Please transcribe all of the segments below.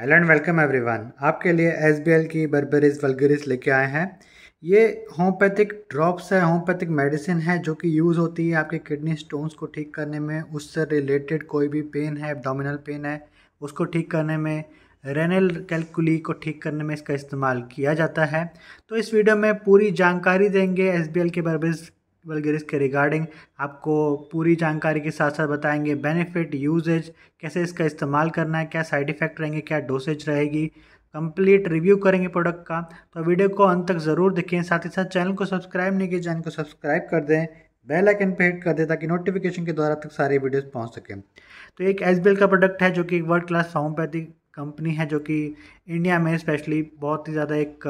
hello and welcome everyone आपके लिए S की बर्बरिस वलगरिस लेके आए हैं ये होम्योपैथिक ड्रॉप्स है होम्योपैथिक मेडिसिन है जो कि यूज़ होती है आपके किडनी स्टोन्स को ठीक करने में उससे रिलेटेड कोई भी पेन है एबडामिनल पेन है उसको ठीक करने में रेनल कैलकुली को ठीक करने में इसका इस्तेमाल किया जाता है तो इस वीडियो में पूरी जानकारी देंगे एस के बर्बरिस बल्गेरिस के रिगार्डिंग आपको पूरी जानकारी के साथ साथ बताएंगे बेनिफिट यूजेज कैसे इसका इस्तेमाल करना है क्या साइड इफ़ेक्ट रहेंगे क्या डोसेज रहेगी कंप्लीट रिव्यू करेंगे प्रोडक्ट का तो वीडियो को अंत तक ज़रूर देखें साथ ही साथ चैनल को सब्सक्राइब नहीं किया चैनल को सब्सक्राइब कर दें बेल आइकन पे हिट कर दें ताकि नोटिफिकेशन के द्वारा तक सारे वीडियोस पहुंच सकें तो एक एस का प्रोडक्ट है जो कि वर्ल्ड क्लास होम्योपैथिक कंपनी है जो कि इंडिया में स्पेशली बहुत ही ज़्यादा एक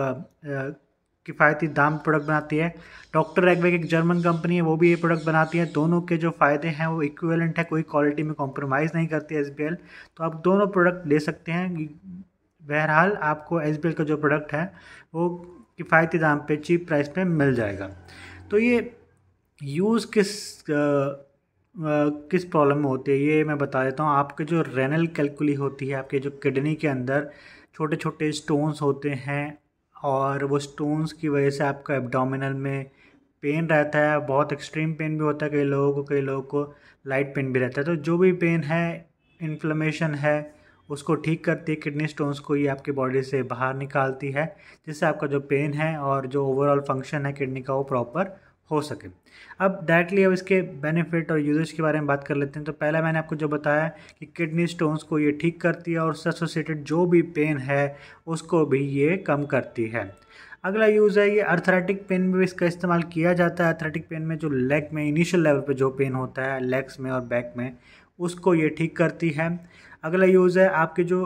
किफ़ायती दाम प्रोडक्ट बनाती है डॉक्टर एगवेग एक जर्मन कंपनी है वो भी ये प्रोडक्ट बनाती है दोनों के जो फ़ायदे हैं वो इक्विवेलेंट है कोई क्वालिटी में कॉम्प्रोमाइज़ नहीं करती एस तो आप दोनों प्रोडक्ट ले सकते हैं बहरहाल आपको एस का जो प्रोडक्ट है वो किफ़ायती दाम पे चीप प्राइस पे मिल जाएगा तो ये यूज़ किस आ, आ, किस प्रॉब्लम में होती है ये मैं बता देता हूँ आपके जो रेनल कैलकुली होती है आपके जो किडनी के अंदर छोटे छोटे स्टोन्स होते हैं और वो स्टोन्स की वजह से आपका एब्डोमिनल में पेन रहता है बहुत एक्सट्रीम पेन भी होता है कई लोगों को कई लोगों को लाइट पेन भी रहता है तो जो भी पेन है इन्फ्लेमेशन है उसको ठीक करती है किडनी स्टोन्स को ये आपकी बॉडी से बाहर निकालती है जिससे आपका जो पेन है और जो ओवरऑल फंक्शन है किडनी का वो प्रॉपर हो सके अब डायरेक्टली अब इसके बेनिफिट और यूजेज के बारे में बात कर लेते हैं तो पहला मैंने आपको जो बताया कि किडनी स्टोन्स को ये ठीक करती है और उससे एसोसिएटेड जो भी पेन है उसको भी ये कम करती है अगला यूज़ है ये अर्थराइटिक पेन में भी इसका इस्तेमाल किया जाता है अर्थराइटिक पेन में जो लेग में इनिशियल लेवल पे जो पेन होता है लेग्स में और बैक में उसको ये ठीक करती है अगला यूज़ है आपके जो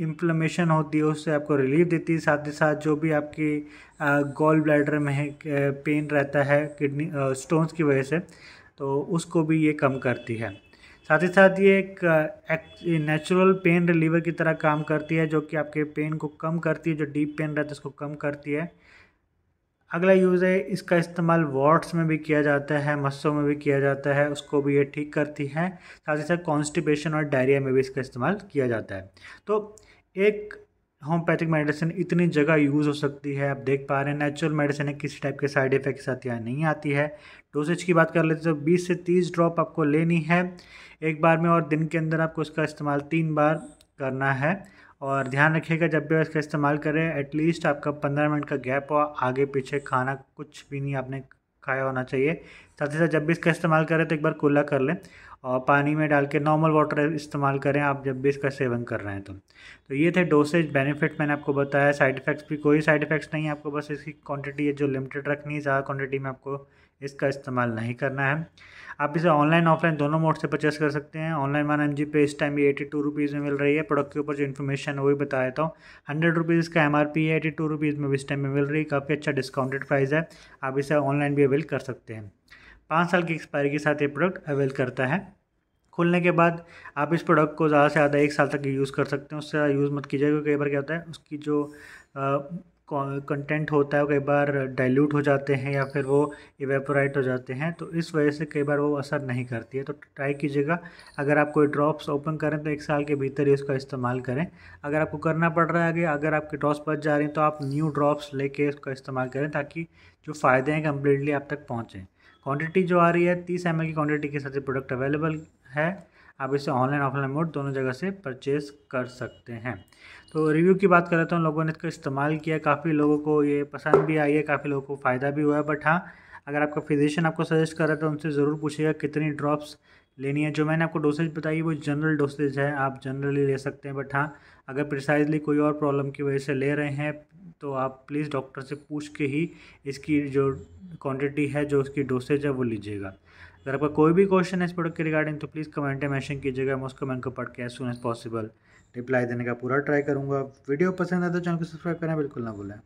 इन्फ्लमेशन होती है उससे आपको रिलीफ देती है साथ ही साथ जो भी आपकी गोल ब्लैडर में पेन रहता है किडनी स्टोन्स की वजह से तो उसको भी ये कम करती है साथ ही साथ ये एक, एक नेचुरल पेन रिलीवर की तरह काम करती है जो कि आपके पेन को कम करती है जो डीप पेन रहता है उसको कम करती है अगला यूज़ है इसका इस्तेमाल वाट्स में भी किया जाता है मस्सों में भी किया जाता है उसको भी ये ठीक करती हैं साथ ही साथ कॉन्स्टिपेशन और डायरिया में भी इसका इस्तेमाल किया जाता है तो एक होम्योपैथिक मेडिसिन इतनी जगह यूज़ हो सकती है आप देख पा रहे हैं नेचुरल मेडिसिन है किसी टाइप के साइड इफेक्ट के साथ यहाँ नहीं आती है डोसेज की बात कर लेते तो 20 से 30 ड्रॉप आपको लेनी है एक बार में और दिन के अंदर आपको इसका इस्तेमाल तीन बार करना है और ध्यान रखिएगा जब भी इसका इस्तेमाल करें एटलीस्ट आपका पंद्रह मिनट का गैप हो आगे पीछे खाना कुछ भी नहीं आपने खाया होना चाहिए साथ ही साथ जब भी इसका इस्तेमाल करें तो एक बार कुल्ला कर लें और पानी में डाल के नॉर्मल वाटर इस्तेमाल करें आप जब भी इसका सेवन कर रहे हैं तो तो ये थे डोसेज बेनिफिट मैंने आपको बताया साइड इफ़ेक्ट्स भी कोई साइड इफ़ेक्ट्स नहीं है आपको बस इसकी क्वांटिटी है जो लिमिटेड रखनी है ज़्यादा क्वांटिटी में आपको इसका इस्तेमाल नहीं करना है आप इसे ऑनलाइन ऑफलाइन दोनों मोड से परचेस कर सकते हैं ऑनलाइन वन एम पे इस टाइम ये एटी टू रुपीज़ में मिल रही है प्रोडक्ट के ऊपर जो इन्फॉर्मेशन है वही बता देता हूँ हंड्रेड रुपीज़ इसका एम आर पी है एटी टू रुपीज़ में इस टाइम में मिल रही है काफ़ी अच्छा डिस्काउंटेड प्राइस है आप इसे ऑनलाइन भी अवेल कर सकते हैं पाँच साल की एक्सपायरी के साथ ये प्रोडक्ट अवेल करता है खुलने के बाद आप इस प्रोडक्ट को ज़्यादा से ज़्यादा एक साल तक यूज़ कर सकते हैं उससे यूज़ मत कीजिए क्योंकि कई बार क्या होता है उसकी जो कंटेंट होता है वो कई बार डाइल्यूट हो जाते हैं या फिर वो इवेपोराइट हो जाते हैं तो इस वजह से कई बार वो असर नहीं करती है तो ट्राई कीजिएगा अगर आप कोई ड्रॉप्स ओपन करें तो एक साल के भीतर ही उसका इस्तेमाल करें अगर आपको करना पड़ रहा है कि अगर आपके ड्रॉप्स बच जा रही हैं तो आप न्यू ड्रॉप्स लेके उसका इस्तेमाल करें ताकि जो फ़ायदे हैं कम्प्लीटली आप तक पहुँचें क्वान्टिटी जो आ रही है तीस एम की क्वान्टिटी के साथ ये प्रोडक्ट अवेलेबल है आप इसे ऑनलाइन ऑफलाइन मोड दोनों जगह से परचेज कर सकते हैं तो रिव्यू की बात करें तो उन लोगों ने इसका इस्तेमाल किया काफ़ी लोगों को ये पसंद भी आई है काफ़ी लोगों को फ़ायदा भी हुआ है बट हाँ अगर आपका फिजिशियन आपको सजेस्ट कर रहा है तो उनसे ज़रूर पूछिएगा कितनी ड्रॉप्स लेनी है जो मैंने आपको डोसेज बताई वो जनरल डोसेज है आप जनरली ले सकते हैं बट हाँ अगर प्रिसाइजली कोई और प्रॉब्लम की वजह से ले रहे हैं तो आप प्लीज़ डॉक्टर से पूछ के ही इसकी जो क्वांटिटी है जो उसकी डोसेज है वो लीजिएगा अगर आपका कोई भी क्वेश्चन है इस प्रोडक्ट के रिगार्डिंग तो प्लीज़ कमेंट में मैंशन कीजिएगा मैं उसको कमेंट को पढ़ के as soon as possible reply देने का पूरा ट्राई करूँगा वीडियो पसंद आए तो चैनल को सब्सक्राइब करना बिल्कुल ना भूलें